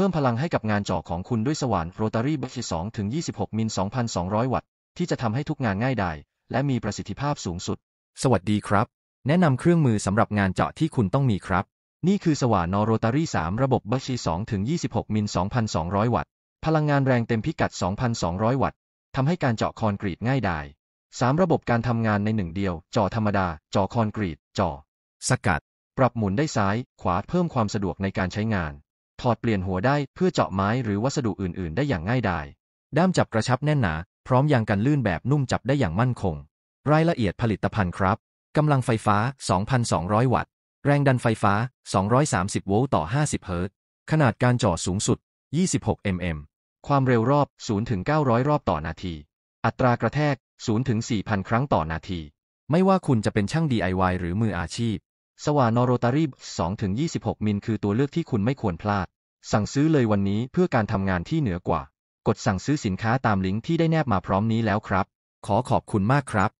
พิ่มพลังให้กับงานเจาะของคุณด้วยสว่านโรตารี่บัช2ถึง 26มิล2,200 วัตต์ที่จะทำให้ทุกงานง่ายดาย และมีประสิทธิภาพสูงสุด สวัสดีครับ แนะนำเครื่องมือสำหรับงานเจาะที่คุณต้องมีครับ นี่คือสว่านนอโรตารี่ 3 ระบบ บัช2ถึง 26มิล2,200 วัตต์ พลังงานแรงเต็มพิกัด 2,200 วัตต์ทำให้การเจาะคอนกรีตง่ายดาย 3 ระบบการทำงานในหนึ่งเดียว เจาะธรรมดา เจาะคอนกรีต เจาะสกัด ปรับหมุนได้ซ้าย ขวา เพิ่มความสะดวกในการใช้งานถอดเปลี่ยนหัวได้เพื่อเจาะไม้หรือวัสดุอื่นๆ ได้อย่างง่ายดายด้ามจับกระชับแน่นหนา พร้อมยางกันลื่นแบบนุ่มจับได้อย่างมั่นคง รายละเอียดผลิตภัณฑ์ครับกำลังไฟฟ้า 2,200 วัตต์ แรงดันไฟฟ้า 230 โวลต์ต่อ 50 เฮิรตซ์ขนาดการจ่อสูงสุด 26 mm ความเร็วรอบ0-900 รอบต่อนาที อัตรากระแทก0-4,000 ครั้งต่อนาทีไม่ว่าคุณจะเป็นช่าง DIY หรือมืออาชีพสว่านอโรตารีบ2ถึง26 มิล คือตัวเลือกที่คุณไม่ควรพลาด สั่งซื้อเลยวันนี้เพื่อการทำงานที่เหนือกว่า กดสั่งซื้อสินค้าตามลิงก์ที่ได้แนบมาพร้อมนี้แล้วครับ ขอขอบคุณมากครับ